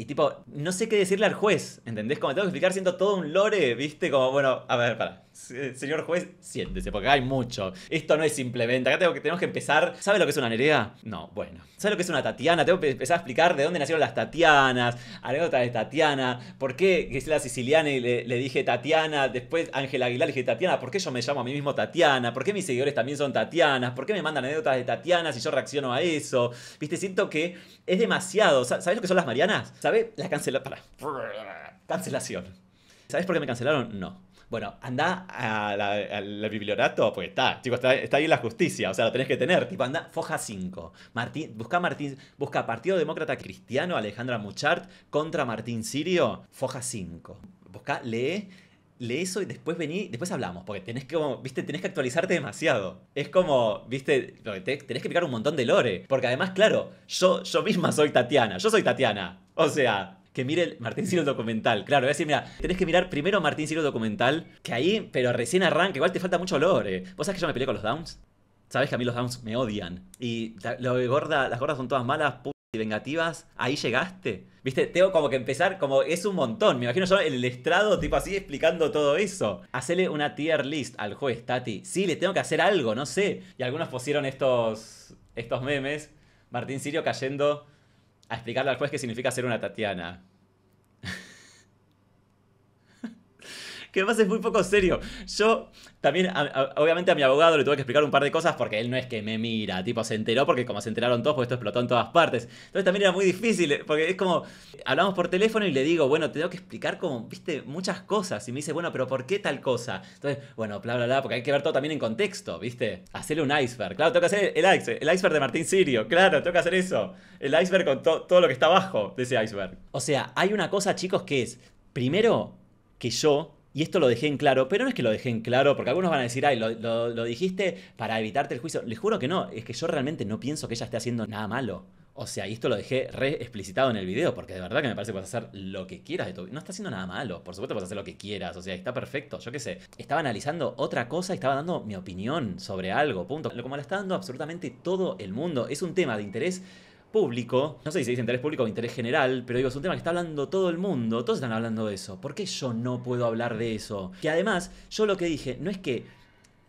y tipo, no sé qué decirle al juez, ¿entendés? Como tengo que explicar siendo todo un lore, ¿viste? Como, bueno, a ver, para. Señor juez, siéntese, porque acá hay mucho. Esto no es simplemente. Acá tengo que, tenemos que empezar. ¿Sabes lo que es una Nerea? No, bueno. ¿Sabes lo que es una Tatiana? Tengo que empezar a explicar de dónde nacieron las Tatianas, anécdotas de Tatiana, por qué Gisela siciliana y le dije Tatiana, después Ángel Aguilar le dije Tatiana, por qué yo me llamo a mí mismo Tatiana, por qué mis seguidores también son Tatianas, por qué me mandan anécdotas de Tatiana si yo reacciono a eso. ¿Viste? Siento que es demasiado. ¿Sabes lo que son las Marianas? la cancela Para. Cancelación. ¿Sabes por qué me cancelaron? No. Bueno, anda al bibliorato, pues está, chicos, está, está, ahí la justicia, o sea, lo tenés que tener. Tipo, anda, Foja 5. Martín, busca Martín, busca Partido Demócrata Cristiano, Alejandra Muchart contra Martín Sirio, Foja 5. Busca, lee lee eso y después vení, después hablamos, porque tenés que, viste, tenés que actualizarte demasiado. Es como, viste, tenés que picar un montón de lore, porque además, claro, yo, yo misma soy Tatiana, yo soy Tatiana. O sea, que mire el Martín Ciro documental. Claro, voy a decir, mira, tenés que mirar primero Martín Ciro documental, que ahí, pero recién arranca, igual te falta mucho lore. ¿Vos sabés que yo me peleé con los Downs? Sabés que a mí los Downs me odian. Y lo gorda, las gordas son todas malas, y vengativas, ahí llegaste. Viste, tengo como que empezar, como es un montón. Me imagino yo el estrado, tipo así, explicando todo eso. Hacele una tier list al juez, Tati. Sí, le tengo que hacer algo, no sé. Y algunos pusieron estos, estos memes. Martín Sirio cayendo a explicarle al juez qué significa ser una Tatiana. que además es muy poco serio. Yo también, obviamente a mi abogado le tuve que explicar un par de cosas porque él no es que me mira, tipo se enteró porque como se enteraron todos, pues esto explotó en todas partes. Entonces también era muy difícil, eh, porque es como, hablamos por teléfono y le digo, bueno, te tengo que explicar como, viste, muchas cosas. Y me dice, bueno, pero ¿por qué tal cosa? Entonces, bueno, bla, bla, bla, porque hay que ver todo también en contexto, viste. Hacerle un iceberg, claro, tengo que hacer el iceberg, el iceberg de Martín Sirio, claro, tengo que hacer eso. El iceberg con todo lo que está abajo de ese iceberg. O sea, hay una cosa, chicos, que es, primero, que yo y esto lo dejé en claro, pero no es que lo dejé en claro, porque algunos van a decir, ay, lo, lo, dijiste para evitarte el juicio. Les juro que no, es que yo realmente no pienso que ella esté haciendo nada malo. O sea, y esto lo dejé re explicitado en el video, porque de verdad que me parece que puedes hacer lo que quieras de tu vida. No está haciendo nada malo, por supuesto puedes hacer lo que quieras, o sea, está perfecto, yo qué sé. Estaba analizando otra cosa, estaba dando mi opinión sobre algo, punto. Como la está dando absolutamente todo el mundo, es un tema de interés público, no sé si se dice interés público o interés general, pero digo, es un tema que está hablando todo el mundo, todos están hablando de eso. ¿Por qué yo no puedo hablar de eso? Que además, yo lo que dije, no es que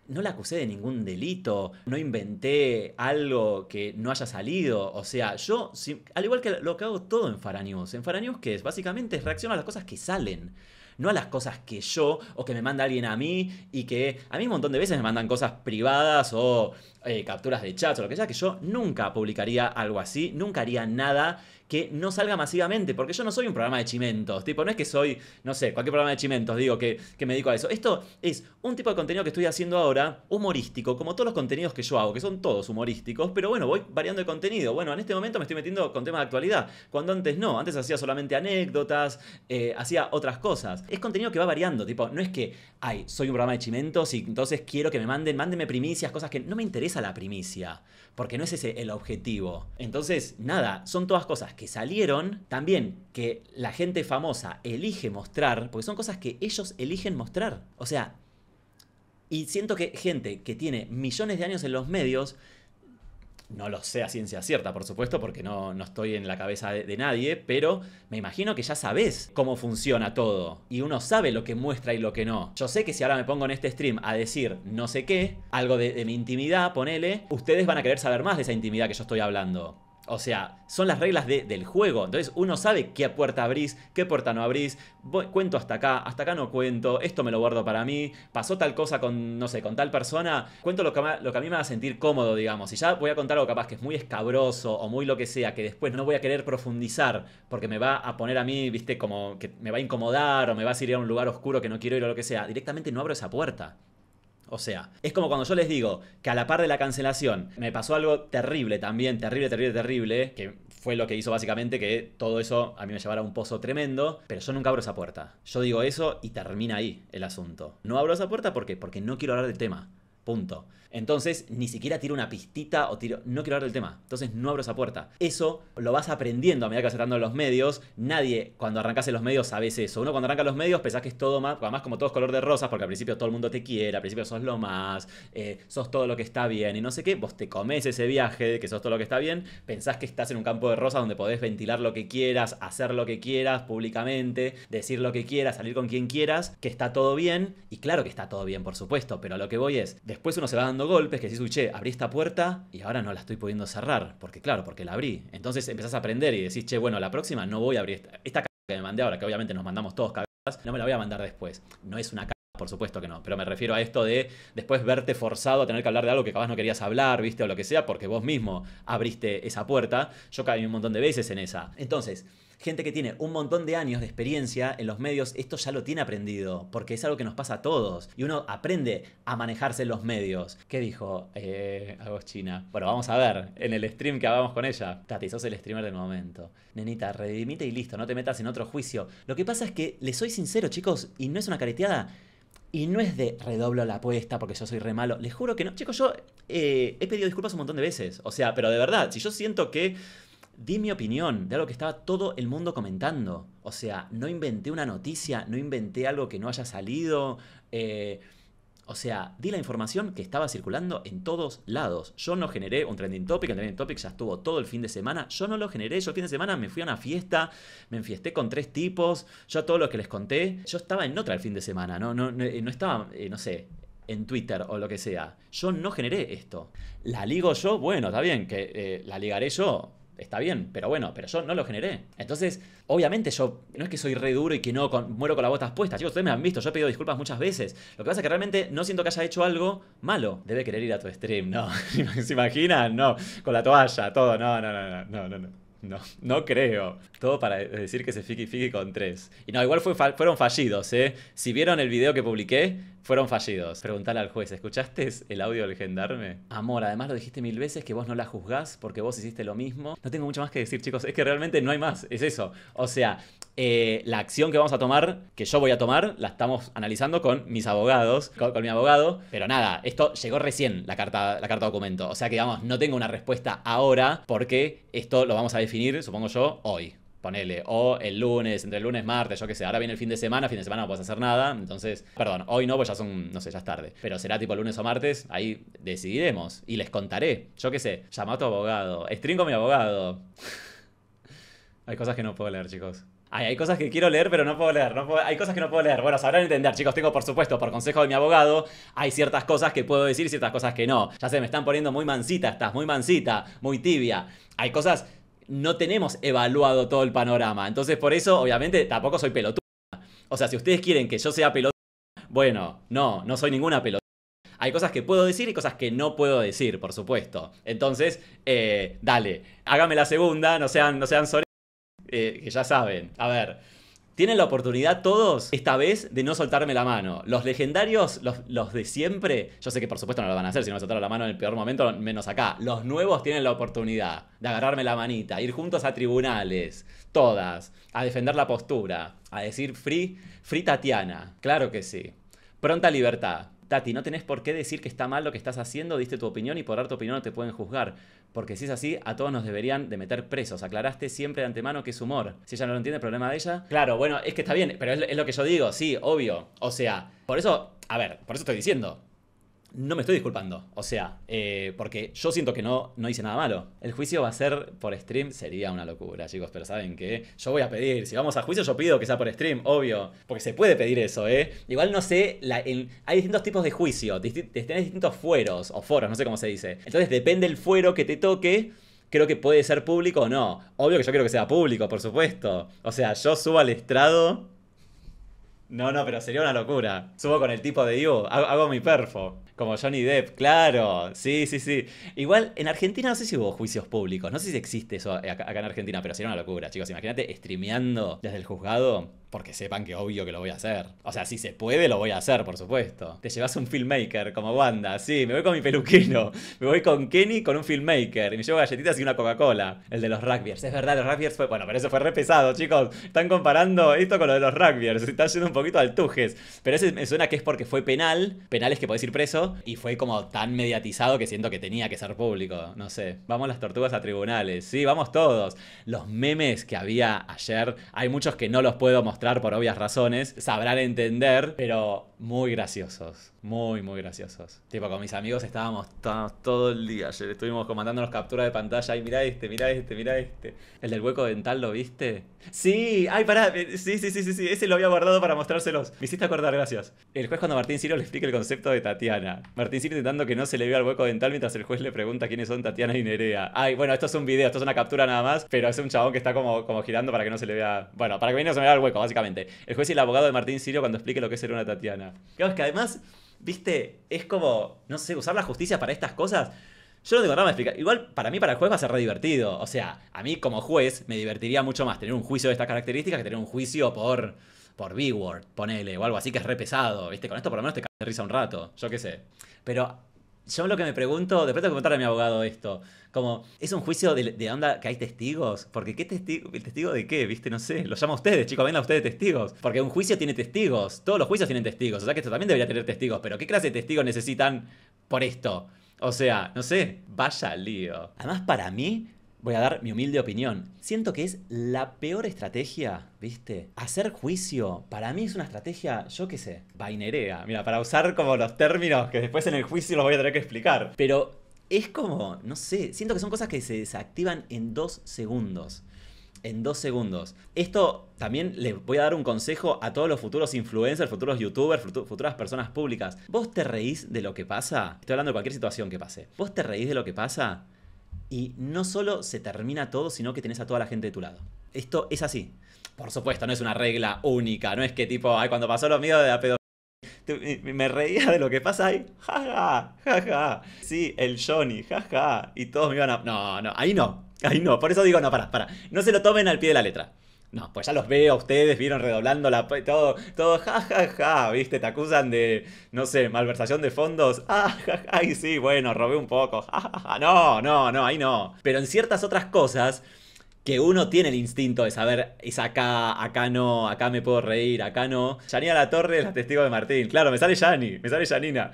no la acusé de ningún delito, no inventé algo que no haya salido. O sea, yo, al igual que lo que hago todo en Faranews, en Faranews, que es básicamente es reaccionar a las cosas que salen. No a las cosas que yo o que me manda alguien a mí y que a mí un montón de veces me mandan cosas privadas o eh, capturas de chats o lo que sea, que yo nunca publicaría algo así, nunca haría nada que no salga masivamente, porque yo no soy un programa de chimentos, tipo, no es que soy, no sé, cualquier programa de chimentos, digo, que, que me dedico a eso. Esto es un tipo de contenido que estoy haciendo ahora, humorístico, como todos los contenidos que yo hago, que son todos humorísticos, pero bueno, voy variando el contenido. Bueno, en este momento me estoy metiendo con temas de actualidad, cuando antes no, antes hacía solamente anécdotas, eh, hacía otras cosas. Es contenido que va variando, tipo, no es que, ay, soy un programa de chimentos y entonces quiero que me manden, mándenme primicias, cosas que no me interesan a la primicia, porque no es ese el objetivo. Entonces, nada, son todas cosas que salieron, también que la gente famosa elige mostrar, porque son cosas que ellos eligen mostrar. O sea, y siento que gente que tiene millones de años en los medios no lo sé a ciencia cierta, por supuesto, porque no, no estoy en la cabeza de, nadie, pero me imagino que ya sabes cómo funciona todo. Y uno sabe lo que muestra y lo que no. Yo sé que si ahora me pongo en este stream a decir no sé qué, algo de mi intimidad, ponele, ustedes van a querer saber más de esa intimidad que yo estoy hablando o sea, son las reglas de, del juego. Entonces uno sabe qué puerta abrís, qué puerta no abrís, cuento hasta acá, hasta acá no cuento, esto me lo guardo para mí, pasó tal cosa con, no sé, con tal persona, cuento lo que, a mí me va a sentir cómodo, digamos. Y ya voy a contar algo capaz que es muy escabroso o muy lo que sea, que después no voy a querer profundizar porque me va a poner a mí, viste, como que me va a incomodar o me va a ir a un lugar oscuro que no quiero ir o lo que sea. Directamente no abro esa puerta. O sea, es como cuando yo les digo que a la par de la cancelación me pasó algo terrible también, terrible, terrible, terrible, que fue lo que hizo básicamente que todo eso a mí me llevara a un pozo tremendo, pero yo nunca abro esa puerta. Yo digo eso y termina ahí el asunto. No abro esa puerta porque no quiero hablar del tema. Punto. Entonces, ni siquiera tiro una pistita o tiro. No quiero hablar del tema. Entonces, no abro esa puerta. Eso lo vas aprendiendo a medida que vas en los medios. Nadie, cuando arrancas en los medios, sabes eso. Uno, cuando arranca los medios, pensás que es todo más. Además, como todo es color de rosas, porque al principio todo el mundo te quiere, al principio sos lo más, eh, sos todo lo que está bien y no sé qué. Vos te comes ese viaje de que sos todo lo que está bien. Pensás que estás en un campo de rosas donde podés ventilar lo que quieras, hacer lo que quieras públicamente, decir lo que quieras, salir con quien quieras, que está todo bien. Y claro que está todo bien, por supuesto, pero a lo que voy es Después uno se va dando golpes que decís, uy, che, abrí esta puerta y ahora no la estoy pudiendo cerrar, porque claro, porque la abrí. Entonces empezás a aprender y decís, che, bueno, la próxima no voy a abrir esta, esta que me mandé ahora, que obviamente nos mandamos todos cagadas, no me la voy a mandar después. No es una por supuesto que no, pero me refiero a esto de después verte forzado a tener que hablar de algo que capaz no querías hablar, viste, o lo que sea, porque vos mismo abriste esa puerta. Yo caí un montón de veces en esa. Entonces, gente que tiene un montón de años de experiencia en los medios, esto ya lo tiene aprendido, porque es algo que nos pasa a todos. Y uno aprende a manejarse en los medios. ¿Qué dijo eh, Agostina? Bueno, vamos a ver en el stream que hablamos con ella. Tati, sos el streamer del momento. Nenita, redimite y listo, no te metas en otro juicio. Lo que pasa es que, les soy sincero, chicos, y no es una careteada. Y no es de redoblo la apuesta porque yo soy re malo. Les juro que no. Chicos, yo eh, he pedido disculpas un montón de veces. O sea, pero de verdad, si yo siento que di mi opinión de lo que estaba todo el mundo comentando. O sea, no inventé una noticia, no inventé algo que no haya salido. Eh, o sea, di la información que estaba circulando en todos lados. Yo no generé un trending topic, el trending topic ya estuvo todo el fin de semana. Yo no lo generé, yo el fin de semana me fui a una fiesta, me enfiesté con tres tipos, yo todo lo que les conté, yo estaba en otra el fin de semana, no, no, no, eh, estaba, eh, no sé, en Twitter o lo que sea. Yo no generé esto. La ligo yo, bueno, está bien, que la ligaré yo está bien, pero bueno, pero yo no lo generé. Entonces, obviamente yo, no es que soy re duro y que no muero con las botas puestas, chicos, ustedes me han visto, yo he pedido disculpas muchas veces. Lo que pasa es que realmente no siento que haya hecho algo malo. Debe querer ir a tu stream, ¿no? ¿Se imaginan? No, con la toalla, todo, no, no, no, no, no, no no, no creo. Todo para decir que se fiki fiki con tres. Y no, igual fueron fallidos, ¿eh? Si vieron el video que publiqué, fueron fallidos. Preguntale al juez, ¿escuchaste el audio del gendarme? Amor, además lo dijiste mil veces que vos no la juzgás porque vos hiciste lo mismo. No tengo mucho más que decir, chicos. Es que realmente no hay más. Es eso. O sea, eh, la acción que vamos a tomar, que yo voy a tomar, la estamos analizando con mis abogados, con, mi abogado. Pero nada, esto llegó recién, la carta, la carta documento. O sea que, vamos, no tengo una respuesta ahora porque esto lo vamos a definir, supongo yo, hoy ponele, o el lunes, entre el lunes, martes, yo qué sé, ahora viene el fin de semana, fin de semana no puedes hacer nada, entonces, perdón, hoy no, pues ya son, no sé, ya es tarde, pero será tipo lunes o martes, ahí decidiremos y les contaré, yo qué sé, llama a tu abogado, stringo a mi abogado. Hay cosas que no puedo leer, chicos hay cosas que quiero leer, pero no puedo leer. hay cosas que no puedo leer. Bueno, sabrán entender, chicos. Tengo, por supuesto, por consejo de mi abogado, hay ciertas cosas que puedo decir y ciertas cosas que no. Ya se me están poniendo muy mansita, estás muy mansita, muy tibia. Hay cosas. No tenemos evaluado todo el panorama. Entonces, por eso, obviamente, tampoco soy pelotuda. O sea, si ustedes quieren que yo sea pelotuda, bueno, no, no soy ninguna pelotuda. Hay cosas que puedo decir y cosas que no puedo decir, por supuesto. Entonces, eh, dale, hágame la segunda, no sean, no sean eh, que ya saben. A ver, tienen la oportunidad todos, esta vez, de no soltarme la mano. Los legendarios, los, de siempre, yo sé que por supuesto no lo van a hacer, si no me soltaron la mano en el peor momento, menos acá. Los nuevos tienen la oportunidad de agarrarme la manita, ir juntos a tribunales, todas, a defender la postura, a decir free, free Tatiana, claro que sí. Pronta libertad. Tati, no tenés por qué decir que está mal lo que estás haciendo, diste tu opinión y por dar tu opinión no te pueden juzgar. Porque si es así, a todos nos deberían de meter presos. Aclaraste siempre de antemano que es humor. Si ella no lo entiende, el problema de ella. Claro, bueno, es que está bien, pero es, lo que yo digo, sí, obvio. O sea, por eso, a ver, por eso estoy diciendo no me estoy disculpando. O sea, eh, porque yo siento que no, no hice nada malo. El juicio va a ser por stream, sería una locura, chicos, pero saben que yo voy a pedir, si vamos a juicio yo pido que sea por stream, obvio, porque se puede pedir eso, ¿eh? Igual no sé, hay distintos tipos de juicio, Tienes distintos fueros o foros, no sé cómo se dice. Entonces depende el fuero que te toque creo que puede ser público o no. Obvio que yo quiero que sea público, por supuesto. O sea, yo subo al estrado. No, no, pero sería una locura. Subo con el tipo de Yu, hago mi perfo. Como Johnny Depp, claro. Sí, sí, sí. Igual en Argentina no sé si hubo juicios públicos. No sé si existe eso acá, en Argentina, pero sería una locura, chicos. Imagínate streameando desde el juzgado porque sepan que obvio que lo voy a hacer. O sea, si se puede, lo voy a hacer, por supuesto. Te llevas un filmmaker como banda, Sí, me voy con mi peluquino. Me voy con Kenny con un filmmaker. Y me llevo galletitas y una Coca-Cola. El de los rugbyers. Es verdad, los rugbyers fue. Bueno, pero eso fue re pesado, chicos. Están comparando esto con lo de los rugbyers. Están yendo un poquito al Pero ese me suena que es porque fue penal. Penal es que podés ir preso y fue como tan mediatizado que siento que tenía que ser público. No sé, vamos las tortugas a tribunales, sí, vamos todos. Los memes que había ayer, hay muchos que no los puedo mostrar por obvias razones, sabrán entender, pero muy graciosos. Muy, muy graciosos. Tipo, con mis amigos estábamos, todo el día. Ayer estuvimos las capturas de pantalla. Ay, mirá este, mirá este, mirá este. ¿El del hueco dental lo viste? Sí, ay, pará. Sí, sí, sí, sí, sí. Ese lo había guardado para mostrárselos. Me hiciste acordar, gracias. El juez cuando Martín Ciro le explica el concepto de Tatiana. Martín Ciro intentando que no se le vea el hueco dental mientras el juez le pregunta quiénes son Tatiana y Nerea. Ay, bueno, esto es un video, esto es una captura nada más, pero es un chabón que está como, como girando para que no se le vea... Bueno, para que no se me vea el hueco, básicamente. El juez y el abogado de Martín Ciro cuando explique lo que es ser una Tatiana. Claro, es que además viste, es como, no sé, usar la justicia para estas cosas. Yo no tengo nada me explicar. Igual, para mí, para el juez va a ser re divertido. O sea, a mí como juez me divertiría mucho más tener un juicio de estas características que tener un juicio por, por B-Word, ponele, o algo así que es re pesado, viste. Con esto por lo menos te cae risa un rato, yo qué sé. Pero yo lo que me pregunto, después de preguntarle a mi abogado esto, como, ¿es un juicio de, onda que hay testigos? Porque ¿qué testigo? ¿El testigo de qué? ¿Viste? No sé, lo llama ustedes, chicos, vengan a ustedes testigos. Porque un juicio tiene testigos, todos los juicios tienen testigos, o sea que esto también debería tener testigos, pero ¿qué clase de testigos necesitan por esto? O sea, no sé, vaya lío. Además, para mí, voy a dar mi humilde opinión. Siento que es la peor estrategia, ¿viste? Hacer juicio, para mí es una estrategia, yo qué sé, vainerea. Mira, para usar como los términos que después en el juicio los voy a tener que explicar. Pero es como, no sé, siento que son cosas que se desactivan en dos segundos. En dos segundos. Esto también les voy a dar un consejo a todos los futuros influencers, futuros youtubers, futuras personas públicas. Vos te reís de lo que pasa. Estoy hablando de cualquier situación que pase. Vos te reís de lo que pasa y no solo se termina todo, sino que tenés a toda la gente de tu lado. Esto es así. Por supuesto, no es una regla única, no es que tipo, ay, cuando pasó lo mío de la pedo me reía de lo que pasa ahí. Jaja, jaja. Ja. Sí, el Johnny, jaja. Ja. Y todos me iban a. No, no, ahí no. Ahí no. Por eso digo, no, para, para. No se lo tomen al pie de la letra. No, pues ya los veo a ustedes, vieron redoblando la... Todo, todo, ja, ja, ja, viste, te acusan de, no sé, malversación de fondos. Ah, ja, ja, sí, bueno, robé un poco. Ja, ja, ja. No, no, no, ahí no. Pero en ciertas otras cosas que uno tiene el instinto de saber, es acá, acá no, acá me puedo reír, acá no. Yanina La Torre es la testigo de Martín. Claro, me sale Yani, me sale Yanina.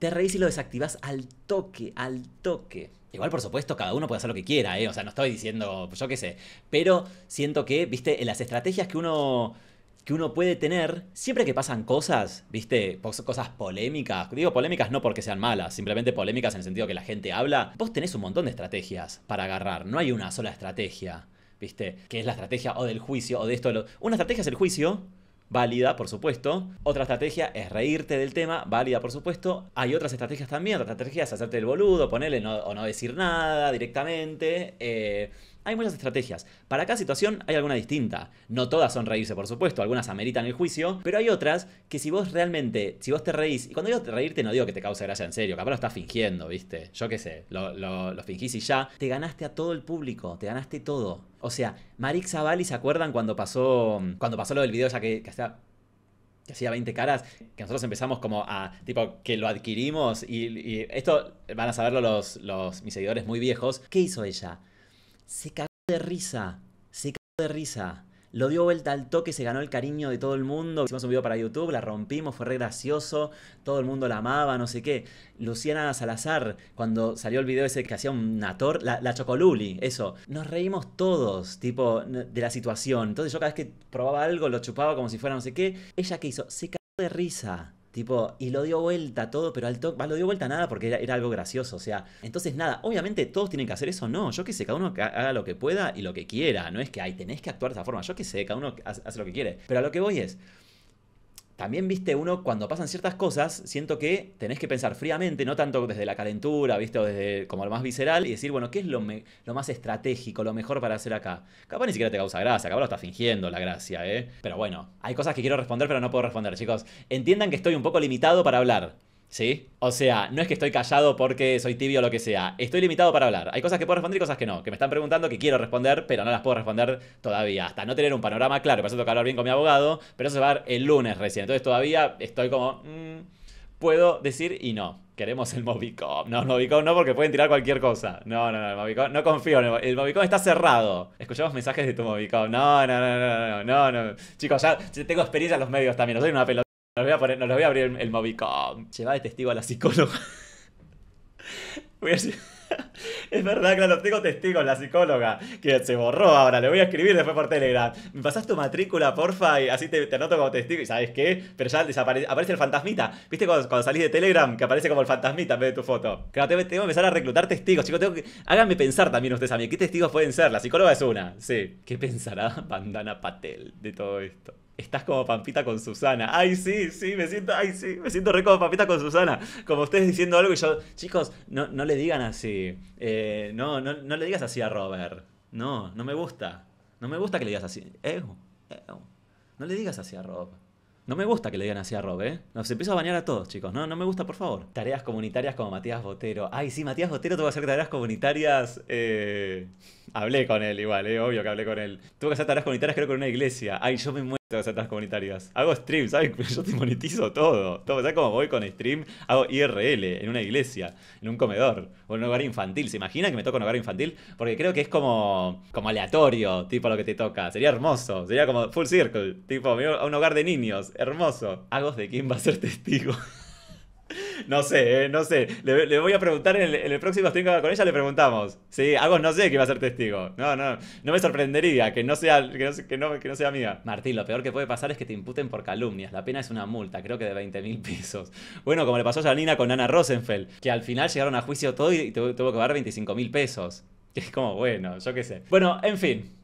Te reís y lo desactivás al toque, al toque. Igual, por supuesto, cada uno puede hacer lo que quiera, ¿eh? O sea, no estoy diciendo, yo qué sé. Pero siento que, viste, en las estrategias que uno que uno puede tener siempre que pasan cosas, ¿viste? Cosas polémicas. Digo polémicas no porque sean malas, simplemente polémicas en el sentido que la gente habla. Vos tenés un montón de estrategias para agarrar, no hay una sola estrategia, ¿viste? Que es la estrategia o del juicio o de esto. Una estrategia es el juicio, válida por supuesto. Otra estrategia es reírte del tema, válida por supuesto. Hay otras estrategias también, otra estrategia es hacerte el boludo, ponerle o no decir nada directamente. Eh, hay muchas estrategias. Para cada situación hay alguna distinta. No todas son reírse, por supuesto, algunas ameritan el juicio, pero hay otras que si vos realmente, si vos te reís, y cuando digo reírte no digo que te cause gracia en serio, capaz lo estás fingiendo, ¿viste? Yo qué sé, lo, lo, fingís y ya. Te ganaste a todo el público, te ganaste todo. O sea, Marix Zavali, ¿se acuerdan cuando pasó, cuando pasó lo del video ya que, que hacía 20 caras, que nosotros empezamos como a, tipo, que lo adquirimos y, y esto van a saberlo los, los, mis seguidores muy viejos. ¿Qué hizo ella? Se cagó de risa. Se cagó de risa. Lo dio vuelta al toque, se ganó el cariño de todo el mundo. Hicimos un video para YouTube, la rompimos, fue re gracioso. Todo el mundo la amaba, no sé qué. Luciana Salazar, cuando salió el video ese que hacía un nator, la, chocoluli, eso. Nos reímos todos, tipo, de la situación. Entonces yo cada vez que probaba algo lo chupaba como si fuera no sé qué. ¿Ella que hizo? Se cagó de risa. Tipo, y lo dio vuelta todo, pero al toque, lo dio vuelta nada porque era, algo gracioso, o sea. Entonces, nada, obviamente todos tienen que hacer eso, no. Yo qué sé, cada uno haga lo que pueda y lo que quiera. No es que, tenés que actuar de esa forma. Yo qué sé, cada uno hace lo que quiere. Pero a lo que voy es, también, viste, uno cuando pasan ciertas cosas, siento que tenés que pensar fríamente, no tanto desde la calentura, viste, desde como lo más visceral, y decir, bueno, ¿qué es lo, lo más estratégico, lo mejor para hacer acá? Capaz ni siquiera te causa gracia, capaz lo está fingiendo la gracia, ¿eh? Pero bueno, hay cosas que quiero responder, pero no puedo responder, chicos. Entiendan que estoy un poco limitado para hablar. ¿sí? O sea, no es que estoy callado porque soy tibio o lo que sea. Estoy limitado para hablar. Hay cosas que puedo responder y cosas que no. Que me están preguntando que quiero responder, pero no las puedo responder todavía. Hasta no tener un panorama claro. Por eso tengo hablar bien con mi abogado. Pero eso se va a dar el lunes recién. Entonces todavía estoy como... Mm, puedo decir y no. Queremos el Movicom. No, Movicom no, porque pueden tirar cualquier cosa. No, no, no, el Movicom. No confío en el, el Movicom. está cerrado. Escuchamos mensajes de tu Movicom. No, no, no, no, no, no, no. Chicos, ya tengo experiencia en los medios también. No soy una pelota. No voy a, poner, voy a abrir el, el Movicom. Lleva de testigo a la psicóloga. Es verdad, claro, tengo testigos, la psicóloga, que se borró ahora, le voy a escribir después por Telegram. ¿Me pasas tu matrícula, porfa? Y así te, noto anoto como testigo. ¿Y sabes qué? Pero ya desaparece, aparece el fantasmita. ¿Viste cuando, cuando, salís de Telegram que aparece como el fantasmita en vez de tu foto? Claro, tengo, tengo que empezar a reclutar testigos, chicos. Tengo háganme pensar también ustedes a mí. ¿Qué testigos pueden ser? La psicóloga es una, sí. ¿Qué pensará Bandana Patel de todo esto? Estás como Pampita con Susana. Ay, sí, sí, me siento, ay, sí, me siento re como Pampita con Susana. Como ustedes diciendo algo y yo, chicos, no, le digan así. Eh, no, no, le digas así a Robert. No, no me gusta. No me gusta que le digas así. No le digas así a Rob. No me gusta que le digan así a Rob, ¿eh? Nos empiezo a bañar a todos, chicos. No, no me gusta, por favor. Tareas comunitarias como Matías Botero. Ay, sí, Matías Botero tuvo que hacer tareas comunitarias. Eh, hablé con él igual, eh, Obvio que hablé con él. Tuvo que hacer tareas comunitarias, creo, con una iglesia. Ay, yo me muero. Tengo comunitarias. Hago stream, ¿sabes? Yo te monetizo todo. todo. ¿Sabes cómo voy con stream? Hago IRL en una iglesia, en un comedor, o en un hogar infantil. ¿Se imagina que me toca un hogar infantil? Porque creo que es como, como aleatorio, tipo lo que te toca. Sería hermoso. Sería como full circle. Tipo, a un hogar de niños. Hermoso. ¿Hago de quién va a ser testigo. No sé, eh, no sé. Le, voy a preguntar en el, próximo stream con ella, le preguntamos. Sí, algo no sé que va a ser testigo. No, no, no me sorprendería que no sea, que no, sea mía. Martín, lo peor que puede pasar es que te imputen por calumnias. La pena es una multa, creo que de 20 mil pesos. Bueno, como le pasó a Janina con Ana Rosenfeld, que al final llegaron a juicio todo y tuvo, que pagar 25 mil pesos. Es como, bueno, yo qué sé. Bueno, en fin.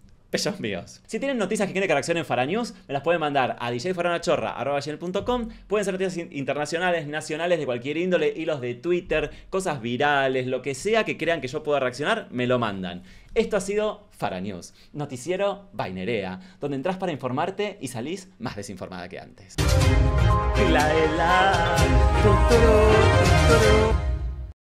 Si tienen noticias que quieren que reaccionen en Faranews, me las pueden mandar a djfaranachorra.com. Pueden ser noticias internacionales, nacionales, de cualquier índole, hilos de Twitter, cosas virales, lo que sea que crean que yo pueda reaccionar, me lo mandan. Esto ha sido Faranews, noticiero vainerea, donde entras para informarte y salís más desinformada que antes.